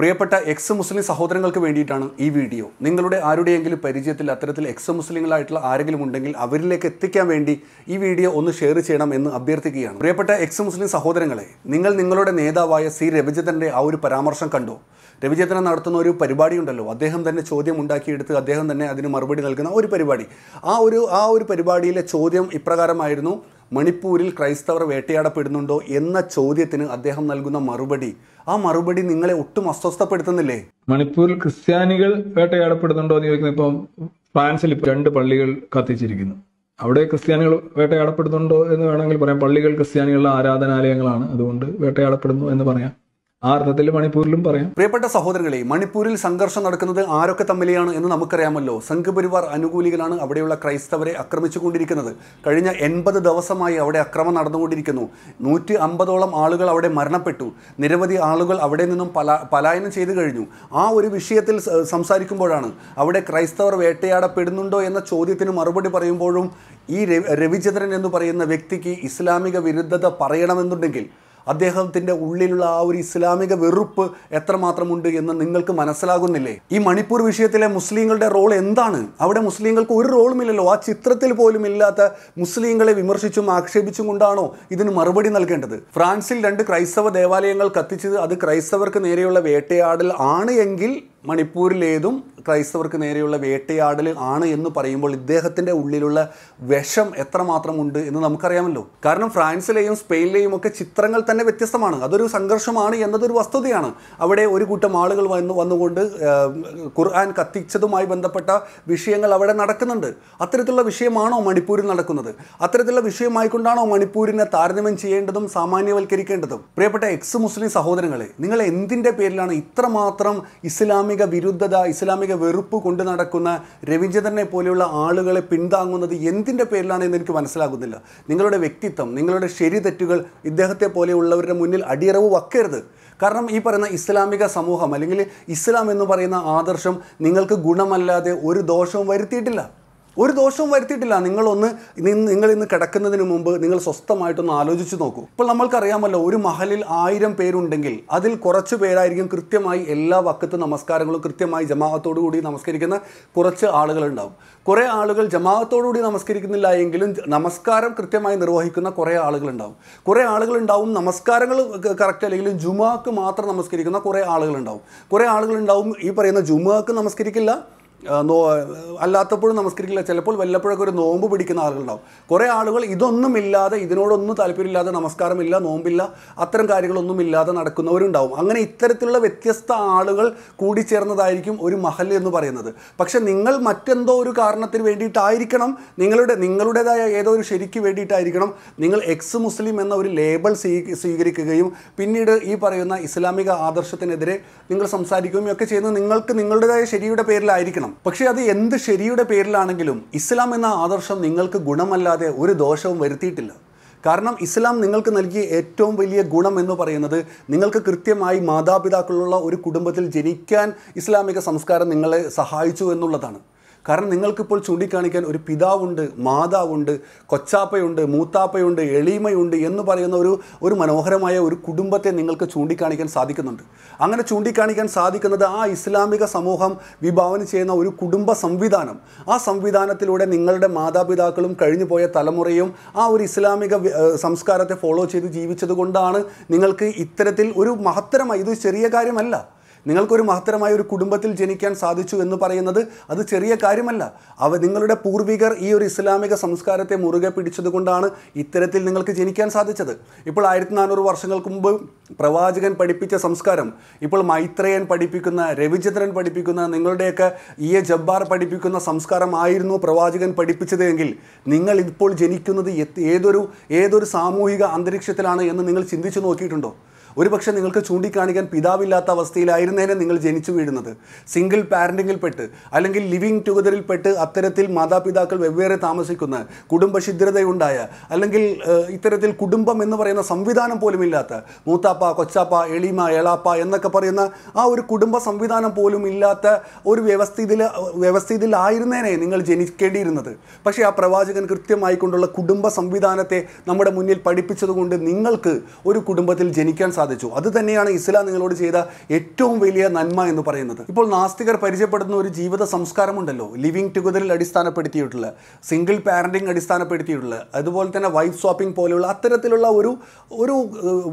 പ്രിയപ്പെട്ട എക്സ് മുസ്ലിം സഹോദരങ്ങൾക്ക് വേണ്ടിയിട്ടാണ് ഈ വീഡിയോ നിങ്ങളുടെ ആരുടെയെങ്കിലും പരിചയത്തിൽ അത്തരത്തിൽ എക്സ് മുസ്ലിങ്ങളായിട്ടുള്ള ആരെങ്കിലും ഉണ്ടെങ്കിൽ അവരിലേക്ക് എത്തിക്കാൻ വേണ്ടി ഈ വീഡിയോ ഒന്ന് ഷെയർ ചെയ്യണം എന്ന് അഭ്യർത്ഥിക്കുകയാണ് പ്രിയപ്പെട്ട എക്സ് മുസ്ലിം സഹോദരങ്ങളെ നിങ്ങൾ നിങ്ങളുടെ നേതാവായ സി രവിചന്ദ്രൻ്റെ ആ ഒരു പരാമർശം കണ്ടു രവിചന്ദ്രൻ നടത്തുന്ന ഒരു പരിപാടി ഉണ്ടല്ലോ അദ്ദേഹം തന്നെ ചോദ്യം ഉണ്ടാക്കിയെടുത്ത് അദ്ദേഹം തന്നെ അതിന് മറുപടി നൽകുന്ന ഒരു പരിപാടി ആ ഒരു ആ ഒരു പരിപാടിയിലെ ചോദ്യം ഇപ്രകാരമായിരുന്നു മണിപ്പൂരിൽ ക്രൈസ്തവർ വേട്ടയാടപ്പെടുന്നുണ്ടോ എന്ന ചോദ്യത്തിന് അദ്ദേഹം നൽകുന്ന മറുപടി ആ മറുപടി നിങ്ങളെ ഒട്ടും അസ്വസ്ഥപ്പെടുത്തുന്നില്ലേ മണിപ്പൂരിൽ ക്രിസ്ത്യാനികൾ വേട്ടയാടപ്പെടുന്നുണ്ടോ എന്ന് ചോദിക്കുന്ന ഇപ്പം ഫ്രാൻസിൽ ഇപ്പം രണ്ട് പള്ളികൾ കത്തിച്ചിരിക്കുന്നു അവിടെ ക്രിസ്ത്യാനികൾ വേട്ടയാടപ്പെടുന്നുണ്ടോ എന്ന് വേണമെങ്കിൽ പറയാം പള്ളികൾ ക്രിസ്ത്യാനികളുടെ ആരാധനാലയങ്ങളാണ് അതുകൊണ്ട് വേട്ടയാടപ്പെടുന്നു എന്ന് പറയാം ആ അർത്ഥത്തിൽ മണിപ്പൂരിലും പറയാം പ്രിയപ്പെട്ട സഹോദരങ്ങളെ മണിപ്പൂരിൽ സംഘർഷം നടക്കുന്നത് ആരൊക്കെ തമ്മിലെയാണ് എന്ന് നമുക്കറിയാമല്ലോ സംഘപരിവാർ അനുകൂലികളാണ് അവിടെയുള്ള ക്രൈസ്തവരെ ആക്രമിച്ചുകൊണ്ടിരിക്കുന്നത് കഴിഞ്ഞ എൺപത് ദിവസമായി അവിടെ അക്രമം നടന്നുകൊണ്ടിരിക്കുന്നു നൂറ്റി അമ്പതോളം ആളുകൾ അവിടെ മരണപ്പെട്ടു നിരവധി ആളുകൾ അവിടെ നിന്നും പലായനം ചെയ്തു കഴിഞ്ഞു ആ ഒരു വിഷയത്തിൽ സംസാരിക്കുമ്പോഴാണ് അവിടെ ക്രൈസ്തവർ വേട്ടയാടപ്പെടുന്നുണ്ടോ എന്ന ചോദ്യത്തിന് മറുപടി പറയുമ്പോഴും ഈ രവിചന്ദ്രൻ എന്ന് പറയുന്ന വ്യക്തിക്ക് ഇസ്ലാമിക വിരുദ്ധത പറയണമെന്നുണ്ടെങ്കിൽ അദ്ദേഹത്തിൻ്റെ ഉള്ളിലുള്ള ആ ഒരു ഇസ്ലാമിക വെറുപ്പ് എത്രമാത്രമുണ്ട് എന്ന് നിങ്ങൾക്ക് മനസ്സിലാകുന്നില്ലേ ഈ മണിപ്പൂർ വിഷയത്തിലെ മുസ്ലിങ്ങളുടെ റോൾ എന്താണ് അവിടെ മുസ്ലിങ്ങൾക്ക് ഒരു റോളുമില്ലല്ലോ ആ ചിത്രത്തിൽ പോലും ഇല്ലാത്ത മുസ്ലിങ്ങളെ വിമർശിച്ചും ആക്ഷേപിച്ചും കൊണ്ടാണോ ഇതിന് മറുപടി നൽകേണ്ടത് ഫ്രാൻസിൽ രണ്ട് ക്രൈസ്തവ ദേവാലയങ്ങൾ കത്തിച്ചത് അത് ക്രൈസ്തവർക്ക് നേരെയുള്ള വേട്ടയാടൽ ആണ് എങ്കിൽ മണിപ്പൂരിലേതും ക്രൈസ്തവർക്ക് നേരെയുള്ള വേട്ടയാടൽ ആണ് എന്ന് പറയുമ്പോൾ ഇദ്ദേഹത്തിൻ്റെ ഉള്ളിലുള്ള വിഷം എത്രമാത്രം ഉണ്ട് എന്ന് നമുക്കറിയാമല്ലോ കാരണം ഫ്രാൻസിലെയും സ്പെയിനിലെയും ഒക്കെ ചിത്രങ്ങൾ തന്നെ വ്യത്യസ്തമാണ് അതൊരു സംഘർഷമാണ് എന്നതൊരു വസ്തുതയാണ് അവിടെ ഒരു കൂട്ടം ആളുകൾ വന്ന് വന്നുകൊണ്ട് ഖുർആൻ കത്തിച്ചതുമായി ബന്ധപ്പെട്ട വിഷയങ്ങൾ അവിടെ നടക്കുന്നുണ്ട് അത്തരത്തിലുള്ള വിഷയമാണോ മണിപ്പൂരിൽ നടക്കുന്നത് അത്തരത്തിലുള്ള വിഷയമായിക്കൊണ്ടാണോ മണിപ്പൂരിനെ താരതമ്യം ചെയ്യേണ്ടതും സാമാന്യവൽക്കരിക്കേണ്ടതും പ്രിയപ്പെട്ട എക്സ് മുസ്ലിം സഹോദരങ്ങളെ നിങ്ങൾ എന്തിൻ്റെ പേരിലാണ് ഇത്രമാത്രം ഇസ്ലാമിക ഇസ്ലാമിക വിരുദ്ധത ഇസ്ലാമിക വെറുപ്പ് കൊണ്ടു നടക്കുന്ന രവീന്ദ്രനെ പോലെയുള്ള ആളുകളെ പിന്താങ്ങുന്നത് എന്തിൻ്റെ പേരിലാണ് എന്ന് എനിക്ക് മനസ്സിലാകുന്നില്ല നിങ്ങളുടെ വ്യക്തിത്വം നിങ്ങളുടെ ശരി തെറ്റുകൾ ഇദ്ദേഹത്തെ പോലെയുള്ളവരുടെ മുന്നിൽ അടിയറവ് വക്കരുത് കാരണം ഈ പറയുന്ന ഇസ്ലാമിക സമൂഹം അല്ലെങ്കിൽ ഇസ്ലാം എന്ന് പറയുന്ന ആദർശം നിങ്ങൾക്ക് ഗുണമല്ലാതെ ഒരു ദോഷവും വരുത്തിയിട്ടില്ല ഒരു ദോഷവും വരുത്തിയിട്ടില്ല നിങ്ങളൊന്ന് നിങ്ങൾ ഇന്ന് കിടക്കുന്നതിന് മുമ്പ് നിങ്ങൾ സ്വസ്ഥമായിട്ടൊന്ന് ആലോചിച്ച് നോക്കൂ ഇപ്പോൾ നമ്മൾക്കറിയാമല്ലോ ഒരു മഹലിൽ ആയിരം പേരുണ്ടെങ്കിൽ അതിൽ കുറച്ച് പേരായിരിക്കും കൃത്യമായി എല്ലാ വക്കത്ത് നമസ്കാരങ്ങളും കൃത്യമായി ജമാഅത്തോടു കൂടി നമസ്കരിക്കുന്ന കുറച്ച് ആളുകളുണ്ടാവും കുറേ ആളുകൾ ജമാഅത്തോടു കൂടി നമസ്കരിക്കുന്നില്ല എങ്കിലും നമസ്കാരം കൃത്യമായി നിർവഹിക്കുന്ന കുറേ ആളുകളുണ്ടാവും കുറേ ആളുകളുണ്ടാവും നമസ്കാരങ്ങൾ കറക്റ്റ് അല്ലെങ്കിൽ ജുമാക്ക് മാത്രം നമസ്കരിക്കുന്ന കുറേ ആളുകളുണ്ടാവും കുറേ ആളുകളുണ്ടാവും ഈ പറയുന്ന ജുമാക്ക് നമസ്കരിക്കില്ല നോ അല്ലാത്തപ്പോഴും നമസ്കരിക്കില്ല ചിലപ്പോൾ വല്ലപ്പോഴൊക്കെ ഒരു നോമ്പ് പിടിക്കുന്ന ആളുകളുണ്ടാവും കുറേ ആളുകൾ ഇതൊന്നുമില്ലാതെ ഇതിനോടൊന്നും താല്പര്യമില്ലാതെ നമസ്കാരമില്ല നോമ്പില്ല അത്തരം കാര്യങ്ങളൊന്നും ഇല്ലാതെ നടക്കുന്നവരുണ്ടാവും അങ്ങനെ ഇത്തരത്തിലുള്ള വ്യത്യസ്ത ആളുകൾ കൂടിച്ചേർന്നതായിരിക്കും ഒരു മഹൽ എന്ന് പറയുന്നത് പക്ഷേ നിങ്ങൾ മറ്റെന്തോ ഒരു കാരണത്തിന് വേണ്ടിയിട്ടായിരിക്കണം നിങ്ങളുടെ നിങ്ങളുടേതായ ഏതോ ഒരു ശരിക്ക് വേണ്ടിയിട്ടായിരിക്കണം നിങ്ങൾ എക്സ് മുസ്ലിം എന്ന ഒരു ലേബൽ സ്വീകരിക്കുകയും പിന്നീട് ഈ പറയുന്ന ഇസ്ലാമിക ആദർശത്തിനെതിരെ നിങ്ങൾ സംസാരിക്കുകയും ഒക്കെ ചെയ്യുന്നത് നിങ്ങൾക്ക് നിങ്ങളുടേതായ ശരിയുടെ പേരിലായിരിക്കണം ചെയ്യണം പക്ഷേ അത് എന്ത് ശരിയുടെ പേരിലാണെങ്കിലും ഇസ്ലാം എന്ന ആദർശം നിങ്ങൾക്ക് ഗുണമല്ലാതെ ഒരു ദോഷവും വരുത്തിയിട്ടില്ല കാരണം ഇസ്ലാം നിങ്ങൾക്ക് നൽകിയ ഏറ്റവും വലിയ ഗുണം എന്ന് പറയുന്നത് നിങ്ങൾക്ക് കൃത്യമായി മാതാപിതാക്കളുള്ള ഒരു കുടുംബത്തിൽ ജനിക്കാൻ ഇസ്ലാമിക സംസ്കാരം നിങ്ങളെ സഹായിച്ചു എന്നുള്ളതാണ് കാരണം നിങ്ങൾക്കിപ്പോൾ ചൂണ്ടിക്കാണിക്കാൻ ഒരു പിതാവുണ്ട് മാതാവുണ്ട് കൊച്ചാപ്പയുണ്ട് മൂത്താപ്പയുണ്ട് എളിമയുണ്ട് എന്ന് പറയുന്ന ഒരു ഒരു മനോഹരമായ ഒരു കുടുംബത്തെ നിങ്ങൾക്ക് ചൂണ്ടിക്കാണിക്കാൻ സാധിക്കുന്നുണ്ട് അങ്ങനെ ചൂണ്ടിക്കാണിക്കാൻ സാധിക്കുന്നത് ആ ഇസ്ലാമിക സമൂഹം വിഭാവനം ചെയ്യുന്ന ഒരു കുടുംബ സംവിധാനം ആ സംവിധാനത്തിലൂടെ നിങ്ങളുടെ മാതാപിതാക്കളും കഴിഞ്ഞുപോയ തലമുറയും ആ ഒരു ഇസ്ലാമിക സംസ്കാരത്തെ ഫോളോ ചെയ്ത് ജീവിച്ചത് കൊണ്ടാണ് നിങ്ങൾക്ക് ഇത്തരത്തിൽ ഒരു മഹത്തരമായി ഇത് ചെറിയ കാര്യമല്ല നിങ്ങൾക്കൊരു മഹത്തരമായ ഒരു കുടുംബത്തിൽ ജനിക്കാൻ സാധിച്ചു എന്ന് പറയുന്നത് അത് ചെറിയ കാര്യമല്ല അവ നിങ്ങളുടെ പൂർവികർ ഈ ഒരു ഇസ്ലാമിക സംസ്കാരത്തെ മുറുകെ പിടിച്ചതുകൊണ്ടാണ് ഇത്തരത്തിൽ നിങ്ങൾക്ക് ജനിക്കാൻ സാധിച്ചത് ഇപ്പോൾ ആയിരത്തി നാനൂറ് വർഷങ്ങൾക്ക് മുമ്പ് പ്രവാചകൻ പഠിപ്പിച്ച സംസ്കാരം ഇപ്പോൾ മൈത്രയൻ പഠിപ്പിക്കുന്ന രവിചന്ദ്രൻ പഠിപ്പിക്കുന്ന നിങ്ങളുടെയൊക്കെ ഇ എ ജബ്ബാർ പഠിപ്പിക്കുന്ന സംസ്കാരമായിരുന്നു പ്രവാചകൻ പഠിപ്പിച്ചത് എങ്കിൽ നിങ്ങൾ ഇപ്പോൾ ജനിക്കുന്നത് ഏതൊരു ഏതൊരു സാമൂഹിക അന്തരീക്ഷത്തിലാണ് എന്ന് നിങ്ങൾ ചിന്തിച്ചു നോക്കിയിട്ടുണ്ടോ ഒരുപക്ഷെ നിങ്ങൾക്ക് ചൂണ്ടിക്കാണിക്കാൻ പിതാവില്ലാത്ത അവസ്ഥയിലായിരുന്നേനെ നിങ്ങൾ ജനിച്ചു വീഴുന്നത് സിംഗിൾ പെട്ട് അല്ലെങ്കിൽ ലിവിങ് ടുഗദറിൽപ്പെട്ട് അത്തരത്തിൽ മാതാപിതാക്കൾ വെവ്വേറെ താമസിക്കുന്ന കുടുംബശിദ്രതയുണ്ടായ അല്ലെങ്കിൽ ഇത്തരത്തിൽ കുടുംബം എന്ന് പറയുന്ന സംവിധാനം പോലും ഇല്ലാത്ത മൂത്താപ്പ കൊച്ചാപ്പ എളിമ എളാപ്പ എന്നൊക്കെ പറയുന്ന ആ ഒരു കുടുംബ സംവിധാനം പോലും ഇല്ലാത്ത ഒരു വ്യവസ്ഥിതിയിൽ വ്യവസ്ഥിതിയിലായിരുന്നേനെ നിങ്ങൾ ജനിക്കേണ്ടിയിരുന്നത് പക്ഷേ ആ പ്രവാചകൻ കൃത്യമായി കൊണ്ടുള്ള കുടുംബ സംവിധാനത്തെ നമ്മുടെ മുന്നിൽ പഠിപ്പിച്ചതുകൊണ്ട് നിങ്ങൾക്ക് ഒരു കുടുംബത്തിൽ ജനിക്കാൻ സാധിക്കും സാധിച്ചു അത് തന്നെയാണ് ഇസ്ലാം നിങ്ങളോട് ചെയ്ത ഏറ്റവും വലിയ നന്മ എന്ന് പറയുന്നത് ഇപ്പോൾ നാസ്തികർ പരിചയപ്പെടുന്ന ഒരു ജീവിത സംസ്കാരമുണ്ടല്ലോ ലിവിങ് ടുഗദറിൽ അടിസ്ഥാനപ്പെടുത്തിയിട്ടുള്ള സിംഗിൾ പാരന്റിങ് അടിസ്ഥാനപ്പെടുത്തിയിട്ടുള്ള അതുപോലെ തന്നെ വൈഫ് സ്വാപ്പിംഗ് പോലെയുള്ള അത്തരത്തിലുള്ള ഒരു ഒരു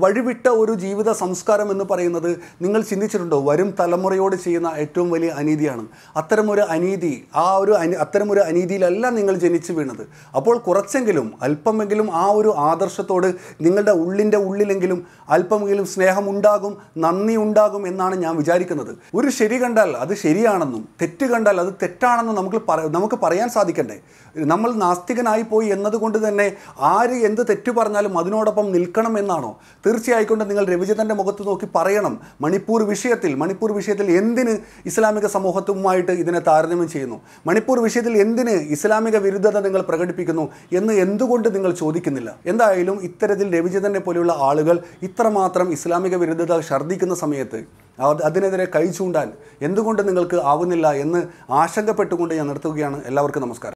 വഴിവിട്ട ഒരു ജീവിത സംസ്കാരം എന്ന് പറയുന്നത് നിങ്ങൾ ചിന്തിച്ചിട്ടുണ്ടോ വരും തലമുറയോട് ചെയ്യുന്ന ഏറ്റവും വലിയ അനീതിയാണ് അത്തരമൊരു അനീതി ആ ഒരു അനി അത്തരമൊരു അനീതിയിലല്ല നിങ്ങൾ ജനിച്ചു വീണത് അപ്പോൾ കുറച്ചെങ്കിലും അല്പമെങ്കിലും ആ ഒരു ആദർശത്തോട് നിങ്ങളുടെ ഉള്ളിൻ്റെ ഉള്ളിലെങ്കിലും അല്പമെങ്കിലും തീർച്ചയായിട്ടും സ്നേഹം ഉണ്ടാകും നന്ദി ഉണ്ടാകും എന്നാണ് ഞാൻ വിചാരിക്കുന്നത് ഒരു ശരി കണ്ടാൽ അത് ശരിയാണെന്നും തെറ്റ് കണ്ടാൽ അത് തെറ്റാണെന്നും നമുക്ക് നമുക്ക് പറയാൻ സാധിക്കണ്ടേ നമ്മൾ നാസ്തികനായി പോയി എന്നതുകൊണ്ട് തന്നെ ആര് എന്ത് തെറ്റ് പറഞ്ഞാലും അതിനോടൊപ്പം നിൽക്കണം എന്നാണോ തീർച്ചയായിക്കൊണ്ട് നിങ്ങൾ രവിചന്ദ്രൻ്റെ മുഖത്ത് നോക്കി പറയണം മണിപ്പൂർ വിഷയത്തിൽ മണിപ്പൂർ വിഷയത്തിൽ എന്തിന് ഇസ്ലാമിക സമൂഹത്തുമായിട്ട് ഇതിനെ താരതമ്യം ചെയ്യുന്നു മണിപ്പൂർ വിഷയത്തിൽ എന്തിന് ഇസ്ലാമിക വിരുദ്ധത നിങ്ങൾ പ്രകടിപ്പിക്കുന്നു എന്ന് എന്തുകൊണ്ട് നിങ്ങൾ ചോദിക്കുന്നില്ല എന്തായാലും ഇത്തരത്തിൽ രവിചന്ദ്രനെ പോലെയുള്ള ആളുകൾ ഇത്രമാത്രം മാത്രം ഇസ്ലാമിക വിരുദ്ധത ഛർദ്ദിക്കുന്ന സമയത്ത് അതിനെതിരെ കൈ ചൂണ്ടാൻ എന്തുകൊണ്ട് നിങ്ങൾക്ക് ആവുന്നില്ല എന്ന് ആശങ്കപ്പെട്ടുകൊണ്ട് ഞാൻ നിർത്തുകയാണ് എല്ലാവർക്കും നമസ്കാരം